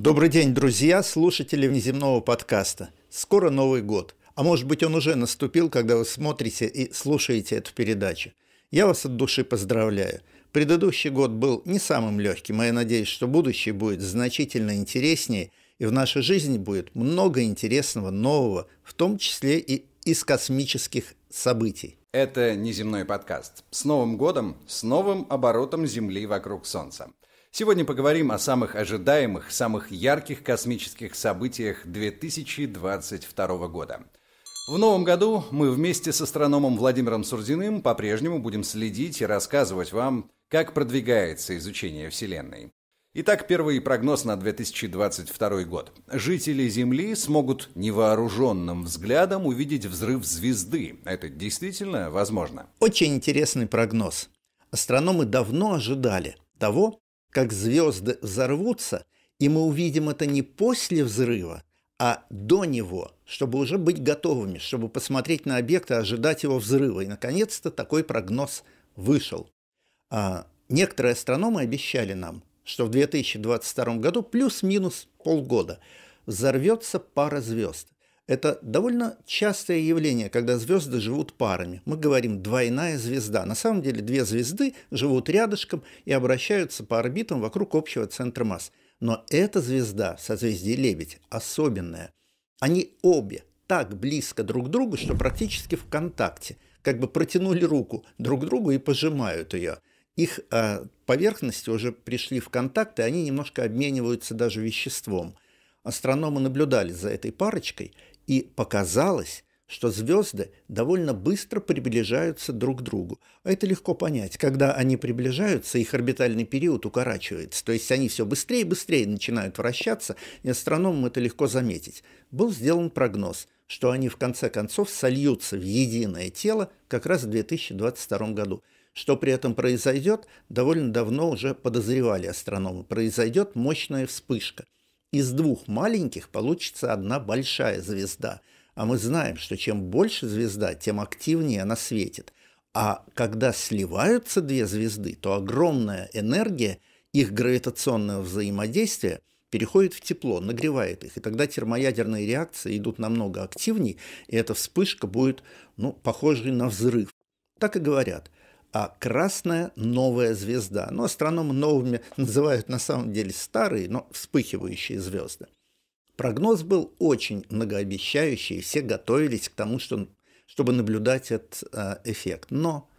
Добрый день, друзья, слушатели внеземного подкаста. Скоро Новый год. А может быть, он уже наступил, когда вы смотрите и слушаете эту передачу. Я вас от души поздравляю. Предыдущий год был не самым легким, а я надеюсь, что будущее будет значительно интереснее, и в нашей жизни будет много интересного, нового, в том числе и из космических событий. Это «Неземной подкаст». С Новым годом, с новым оборотом Земли вокруг Солнца. Сегодня поговорим о самых ожидаемых, самых ярких космических событиях 2022 года. В новом году мы вместе с астрономом Владимиром Сурзиным по-прежнему будем следить и рассказывать вам, как продвигается изучение Вселенной. Итак, первый прогноз на 2022 год. Жители Земли смогут невооруженным взглядом увидеть взрыв звезды. Это действительно возможно. Очень интересный прогноз. Астрономы давно ожидали того, как звезды взорвутся, и мы увидим это не после взрыва, а до него, чтобы уже быть готовыми, чтобы посмотреть на объект и ожидать его взрыва. И, наконец-то, такой прогноз вышел. А, некоторые астрономы обещали нам, что в 2022 году плюс-минус полгода взорвется пара звезд. Это довольно частое явление, когда звезды живут парами. Мы говорим «двойная звезда». На самом деле две звезды живут рядышком и обращаются по орбитам вокруг общего центра масс. Но эта звезда в созвездии Лебедь особенная. Они обе так близко друг к другу, что практически в контакте. Как бы протянули руку друг к другу и пожимают ее. Их э, поверхности уже пришли в контакт, и они немножко обмениваются даже веществом. Астрономы наблюдали за этой парочкой – и показалось, что звезды довольно быстро приближаются друг к другу. А это легко понять. Когда они приближаются, их орбитальный период укорачивается. То есть они все быстрее и быстрее начинают вращаться, и астрономам это легко заметить. Был сделан прогноз, что они в конце концов сольются в единое тело как раз в 2022 году. Что при этом произойдет, довольно давно уже подозревали астрономы. Произойдет мощная вспышка – из двух маленьких получится одна большая звезда. А мы знаем, что чем больше звезда, тем активнее она светит. А когда сливаются две звезды, то огромная энергия их гравитационного взаимодействия переходит в тепло, нагревает их. И тогда термоядерные реакции идут намного активнее, и эта вспышка будет ну, похожей на взрыв. Так и говорят – а красная новая звезда. Но ну, астрономы новыми называют на самом деле старые, но вспыхивающие звезды. Прогноз был очень многообещающий, и все готовились к тому, что, чтобы наблюдать этот э, эффект. Но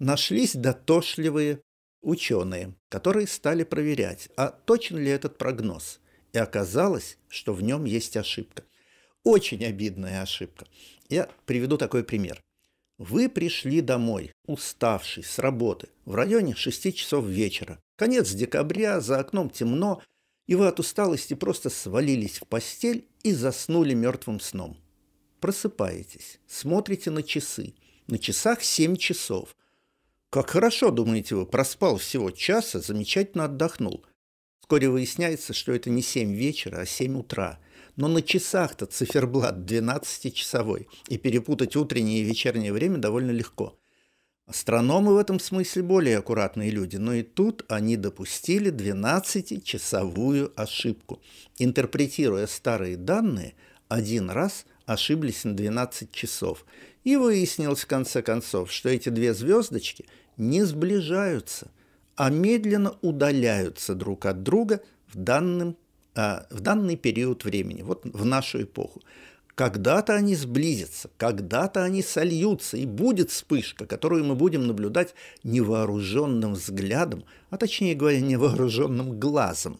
нашлись дотошливые ученые, которые стали проверять, а точен ли этот прогноз. И оказалось, что в нем есть ошибка. Очень обидная ошибка. Я приведу такой пример – вы пришли домой, уставший, с работы, в районе 6 часов вечера. Конец декабря, за окном темно, и вы от усталости просто свалились в постель и заснули мертвым сном. Просыпаетесь, смотрите на часы. На часах 7 часов. Как хорошо, думаете вы, проспал всего часа, замечательно отдохнул. Вскоре выясняется, что это не 7 вечера, а 7 утра – но на часах-то циферблат 12-часовой, и перепутать утреннее и вечернее время довольно легко. Астрономы в этом смысле более аккуратные люди, но и тут они допустили 12-часовую ошибку. Интерпретируя старые данные, один раз ошиблись на 12 часов. И выяснилось в конце концов, что эти две звездочки не сближаются, а медленно удаляются друг от друга в данном а, в данный период времени, вот в нашу эпоху. Когда-то они сблизятся, когда-то они сольются, и будет вспышка, которую мы будем наблюдать невооруженным взглядом, а точнее говоря, невооруженным глазом,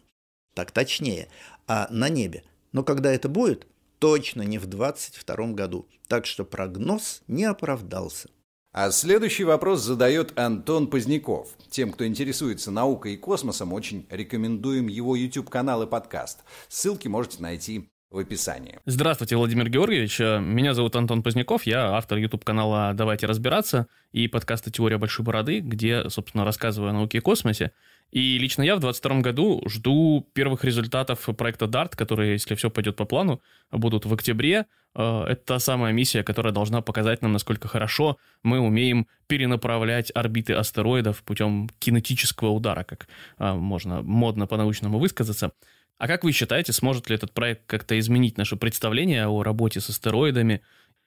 так точнее, а на небе. Но когда это будет, точно не в 22 году. Так что прогноз не оправдался. А следующий вопрос задает Антон Поздняков. Тем, кто интересуется наукой и космосом, очень рекомендуем его YouTube-канал и подкаст. Ссылки можете найти в описании. Здравствуйте, Владимир Георгиевич. Э, меня зовут Антон Поздняков, я автор YouTube-канала «Давайте разбираться» и подкаста «Теория большой бороды», где, собственно, рассказываю о науке и космосе. И лично я в 2022 году жду первых результатов проекта DART, которые, если все пойдет по плану, будут в октябре. Э, это та самая миссия, которая должна показать нам, насколько хорошо мы умеем перенаправлять орбиты астероидов путем кинетического удара, как э, можно модно по-научному высказаться. А как вы считаете, сможет ли этот проект как-то изменить наше представление о работе с астероидами?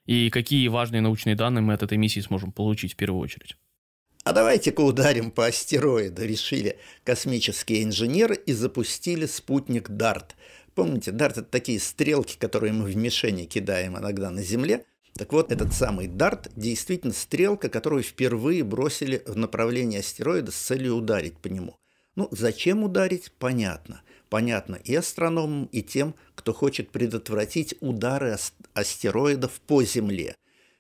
И какие важные научные данные мы от этой миссии сможем получить в первую очередь? А давайте-ка ударим по астероиду, решили космические инженеры и запустили спутник DART. Помните, DART – это такие стрелки, которые мы в мишени кидаем иногда на Земле. Так вот, этот самый DART действительно стрелка, которую впервые бросили в направлении астероида с целью ударить по нему – ну, зачем ударить, понятно. Понятно и астрономам, и тем, кто хочет предотвратить удары астероидов по Земле.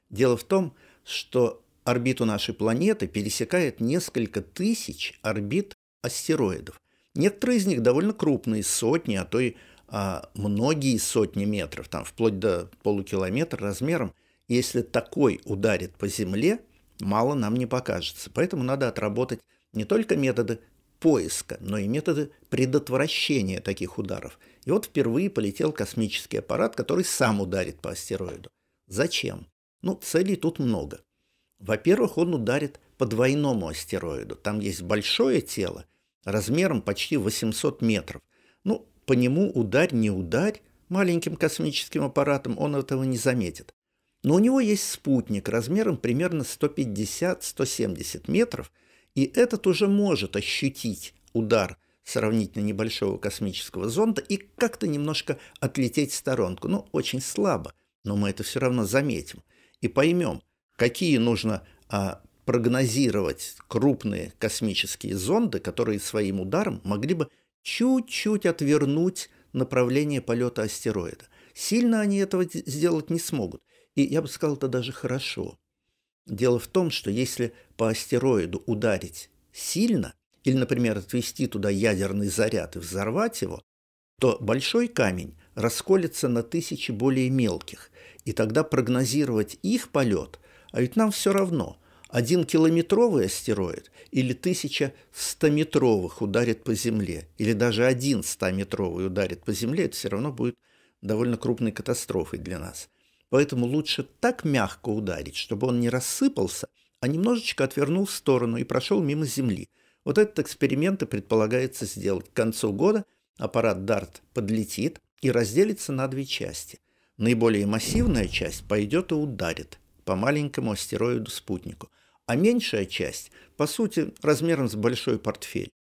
Дело в том, что орбиту нашей планеты пересекает несколько тысяч орбит астероидов. Некоторые из них довольно крупные, сотни, а то и а, многие сотни метров, там вплоть до полукилометра размером. Если такой ударит по Земле, мало нам не покажется. Поэтому надо отработать не только методы поиска, но и методы предотвращения таких ударов. И вот впервые полетел космический аппарат, который сам ударит по астероиду. Зачем? Ну, целей тут много. Во-первых, он ударит по двойному астероиду. Там есть большое тело размером почти 800 метров. Ну, по нему ударь, не ударь, маленьким космическим аппаратом он этого не заметит. Но у него есть спутник размером примерно 150-170 метров – и этот уже может ощутить удар сравнительно небольшого космического зонда и как-то немножко отлететь в сторонку. Ну, очень слабо, но мы это все равно заметим и поймем, какие нужно а, прогнозировать крупные космические зонды, которые своим ударом могли бы чуть-чуть отвернуть направление полета астероида. Сильно они этого сделать не смогут. И я бы сказал, это даже хорошо. Дело в том, что если по астероиду ударить сильно, или, например, отвести туда ядерный заряд и взорвать его, то большой камень расколется на тысячи более мелких, и тогда прогнозировать их полет, а ведь нам все равно, один километровый астероид или тысяча стометровых ударит по Земле, или даже один стометровый ударит по Земле, это все равно будет довольно крупной катастрофой для нас – Поэтому лучше так мягко ударить, чтобы он не рассыпался, а немножечко отвернул в сторону и прошел мимо земли. Вот этот эксперимент и предполагается сделать. К концу года аппарат DART подлетит и разделится на две части. Наиболее массивная часть пойдет и ударит по маленькому астероиду-спутнику, а меньшая часть, по сути, размером с большой портфель,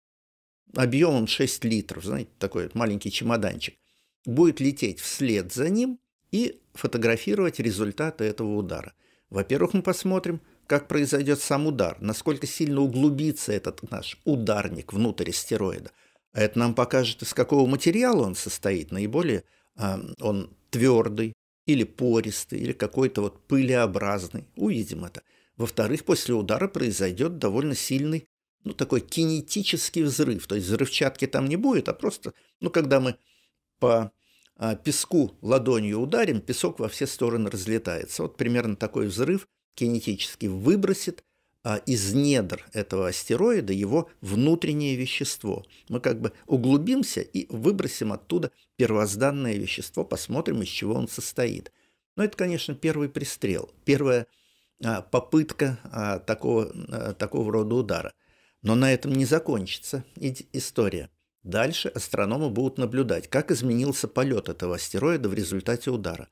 объемом 6 литров, знаете, такой маленький чемоданчик, будет лететь вслед за ним и фотографировать результаты этого удара. Во-первых, мы посмотрим, как произойдет сам удар, насколько сильно углубится этот наш ударник внутрь стероида. А это нам покажет, из какого материала он состоит, наиболее э, он твердый или пористый, или какой-то вот пылеобразный. Увидим это. Во-вторых, после удара произойдет довольно сильный, ну, такой кинетический взрыв. То есть взрывчатки там не будет, а просто, ну, когда мы по а, песку ладонью ударим, песок во все стороны разлетается. Вот примерно такой взрыв кинетически выбросит а, из недр этого астероида его внутреннее вещество. Мы как бы углубимся и выбросим оттуда первозданное вещество, посмотрим, из чего он состоит. Но это, конечно, первый пристрел, первая а, попытка такого, такого рода удара. Но на этом не закончится история. Дальше астрономы будут наблюдать, как изменился полет этого астероида в результате удара.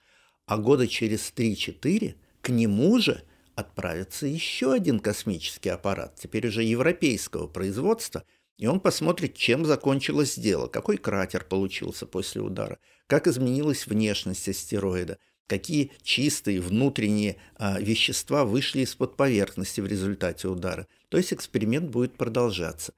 А года через 3-4 к нему же отправится еще один космический аппарат, теперь уже европейского производства, и он посмотрит, чем закончилось дело, какой кратер получился после удара, как изменилась внешность астероида, какие чистые внутренние а, вещества вышли из-под поверхности в результате удара. То есть эксперимент будет продолжаться.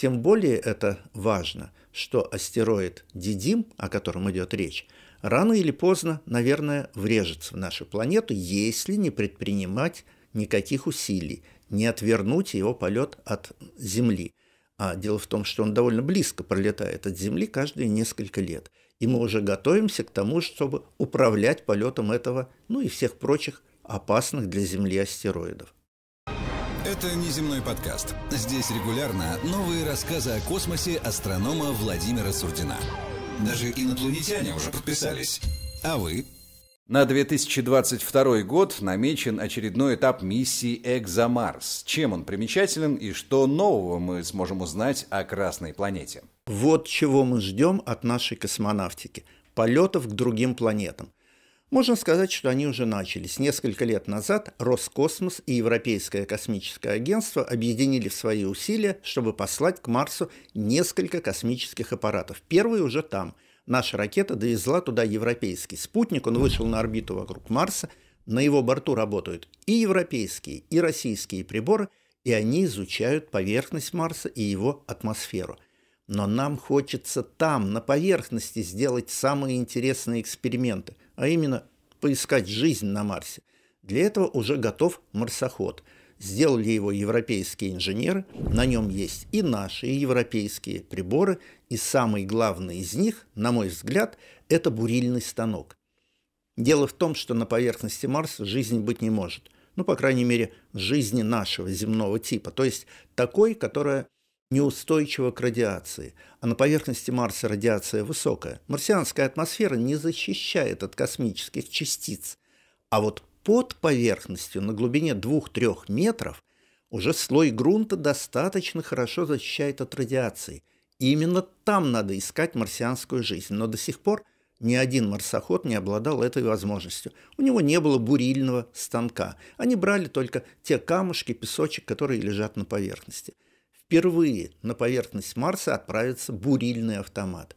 Тем более это важно, что астероид Дидим, о котором идет речь, рано или поздно, наверное, врежется в нашу планету, если не предпринимать никаких усилий, не отвернуть его полет от Земли. А дело в том, что он довольно близко пролетает от Земли каждые несколько лет. И мы уже готовимся к тому, чтобы управлять полетом этого, ну и всех прочих опасных для Земли астероидов. Это «Неземной подкаст». Здесь регулярно новые рассказы о космосе астронома Владимира Сурдина. Даже инопланетяне уже подписались. А вы? На 2022 год намечен очередной этап миссии «Экзомарс». Чем он примечателен и что нового мы сможем узнать о Красной планете? Вот чего мы ждем от нашей космонавтики – полетов к другим планетам – можно сказать, что они уже начались. Несколько лет назад Роскосмос и Европейское космическое агентство объединили свои усилия, чтобы послать к Марсу несколько космических аппаратов. Первый уже там. Наша ракета довезла туда европейский спутник, он вышел на орбиту вокруг Марса, на его борту работают и европейские, и российские приборы, и они изучают поверхность Марса и его атмосферу – но нам хочется там, на поверхности, сделать самые интересные эксперименты а именно поискать жизнь на Марсе. Для этого уже готов марсоход. Сделали его европейские инженеры, на нем есть и наши, и европейские приборы, и самый главный из них, на мой взгляд, это бурильный станок. Дело в том, что на поверхности Марса жизни быть не может. Ну, по крайней мере, жизни нашего земного типа, то есть такой, которая неустойчива к радиации, а на поверхности Марса радиация высокая. Марсианская атмосфера не защищает от космических частиц, а вот под поверхностью на глубине 2-3 метров уже слой грунта достаточно хорошо защищает от радиации. И именно там надо искать марсианскую жизнь, но до сих пор ни один марсоход не обладал этой возможностью. У него не было бурильного станка. Они брали только те камушки, песочек, которые лежат на поверхности – впервые на поверхность Марса отправится бурильный автомат.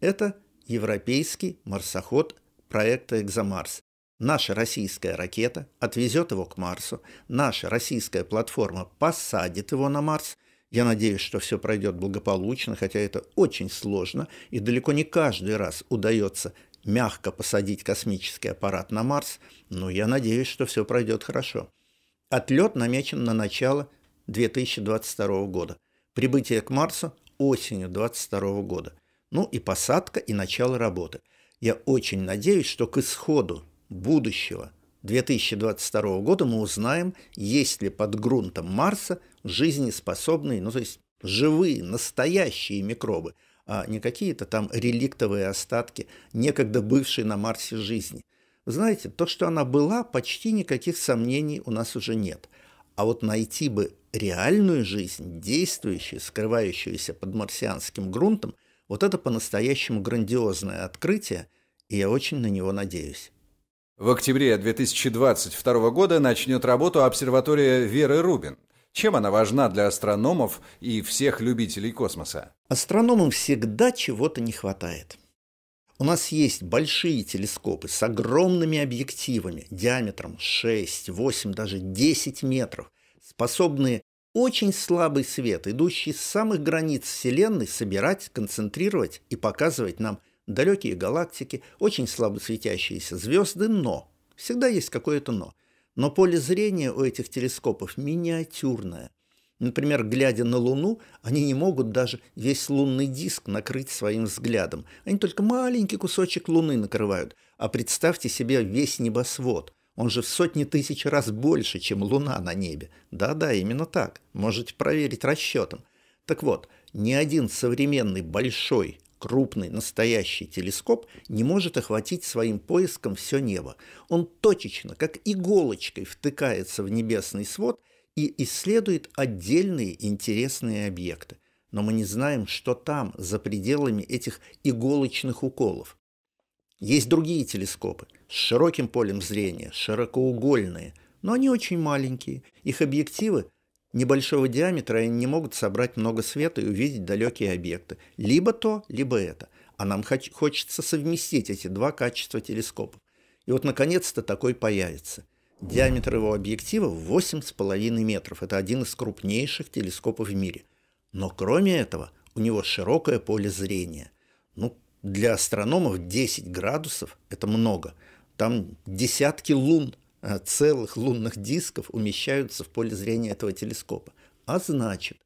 Это европейский марсоход проекта «Экзомарс». Наша российская ракета отвезет его к Марсу, наша российская платформа посадит его на Марс. Я надеюсь, что все пройдет благополучно, хотя это очень сложно, и далеко не каждый раз удается мягко посадить космический аппарат на Марс, но я надеюсь, что все пройдет хорошо. Отлет намечен на начало 2022 года. Прибытие к Марсу осенью 2022 года. Ну и посадка и начало работы. Я очень надеюсь, что к исходу будущего 2022 года мы узнаем, есть ли под грунтом Марса жизнеспособные, ну то есть живые, настоящие микробы, а не какие-то там реликтовые остатки некогда бывшей на Марсе жизни. Знаете, то, что она была, почти никаких сомнений у нас уже нет – а вот найти бы реальную жизнь, действующую, скрывающуюся под марсианским грунтом, вот это по-настоящему грандиозное открытие, и я очень на него надеюсь. В октябре 2022 года начнет работу обсерватория Веры Рубин. Чем она важна для астрономов и всех любителей космоса? Астрономам всегда чего-то не хватает – у нас есть большие телескопы с огромными объективами диаметром 6, 8, даже 10 метров, способные очень слабый свет, идущий с самых границ Вселенной, собирать, концентрировать и показывать нам далекие галактики, очень слабо светящиеся звезды, но всегда есть какое-то но. Но поле зрения у этих телескопов миниатюрное – Например, глядя на Луну, они не могут даже весь лунный диск накрыть своим взглядом. Они только маленький кусочек Луны накрывают. А представьте себе весь небосвод. Он же в сотни тысяч раз больше, чем Луна на небе. Да-да, именно так. Можете проверить расчетом. Так вот, ни один современный большой крупный настоящий телескоп не может охватить своим поиском все небо. Он точечно, как иголочкой, втыкается в небесный свод – и исследует отдельные интересные объекты. Но мы не знаем, что там, за пределами этих иголочных уколов. Есть другие телескопы с широким полем зрения, широкоугольные, но они очень маленькие. Их объективы небольшого диаметра и не могут собрать много света и увидеть далекие объекты. Либо то, либо это. А нам хочется совместить эти два качества телескопов. И вот, наконец-то, такой появится – Диаметр его объектива 8,5 метров. Это один из крупнейших телескопов в мире. Но кроме этого, у него широкое поле зрения. Ну, для астрономов 10 градусов – это много. Там десятки лун, э, целых лунных дисков умещаются в поле зрения этого телескопа. А значит,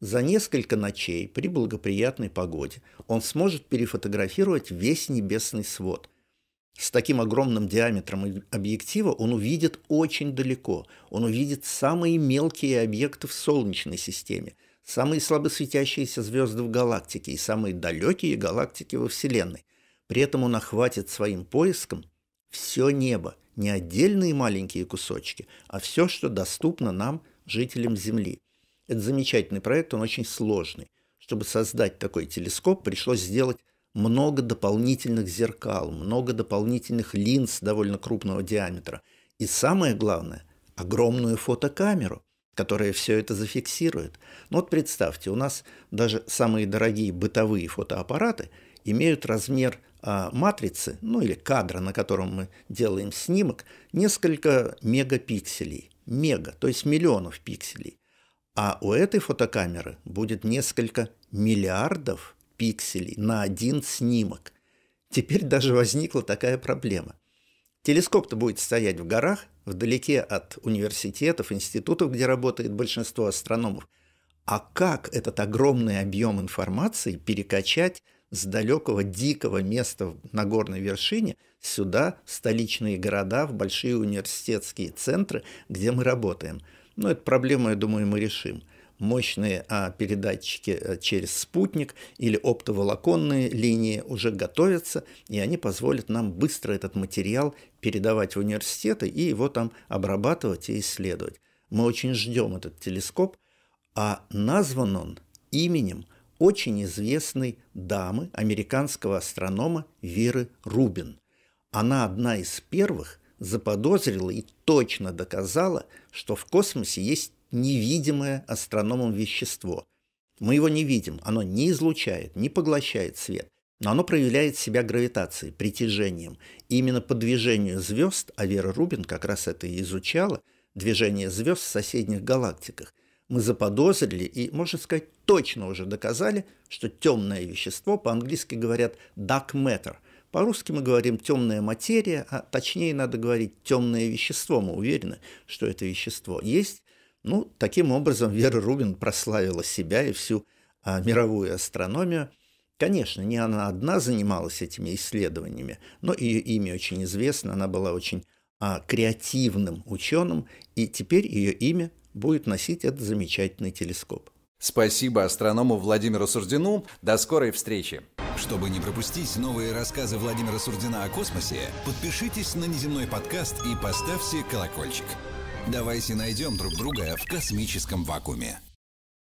за несколько ночей при благоприятной погоде он сможет перефотографировать весь небесный свод – с таким огромным диаметром объектива он увидит очень далеко. Он увидит самые мелкие объекты в Солнечной системе, самые слабо светящиеся звезды в галактике и самые далекие галактики во Вселенной. При этом он охватит своим поиском все небо, не отдельные маленькие кусочки, а все, что доступно нам, жителям Земли. Это замечательный проект, он очень сложный. Чтобы создать такой телескоп, пришлось сделать много дополнительных зеркал, много дополнительных линз довольно крупного диаметра. И самое главное, огромную фотокамеру, которая все это зафиксирует. Ну вот представьте, у нас даже самые дорогие бытовые фотоаппараты имеют размер а, матрицы, ну или кадра, на котором мы делаем снимок, несколько мегапикселей. Мега, то есть миллионов пикселей. А у этой фотокамеры будет несколько миллиардов пикселей на один снимок. Теперь даже возникла такая проблема. Телескоп-то будет стоять в горах, вдалеке от университетов, институтов, где работает большинство астрономов. А как этот огромный объем информации перекачать с далекого дикого места на горной вершине сюда, в столичные города, в большие университетские центры, где мы работаем? Ну, эту проблему, я думаю, мы решим мощные а, передатчики э, через спутник или оптоволоконные линии уже готовятся, и они позволят нам быстро этот материал передавать в университеты и его там обрабатывать и исследовать. Мы очень ждем этот телескоп, а назван он именем очень известной дамы, американского астронома Веры Рубин. Она одна из первых заподозрила и точно доказала, что в космосе есть невидимое астрономом вещество. Мы его не видим, оно не излучает, не поглощает свет, но оно проявляет себя гравитацией, притяжением. И именно по движению звезд, а Вера Рубин как раз это и изучала, движение звезд в соседних галактиках, мы заподозрили и, можно сказать, точно уже доказали, что темное вещество, по-английски говорят dark matter, по-русски мы говорим темная материя, а точнее надо говорить темное вещество, мы уверены, что это вещество есть, ну, таким образом Вера Рубин прославила себя и всю а, мировую астрономию. Конечно, не она одна занималась этими исследованиями, но ее имя очень известно, она была очень а, креативным ученым, и теперь ее имя будет носить этот замечательный телескоп. Спасибо астроному Владимиру Сурдину. До скорой встречи. Чтобы не пропустить новые рассказы Владимира Сурдина о космосе, подпишитесь на неземной подкаст и поставьте колокольчик. Давайте найдем друг друга в космическом вакууме.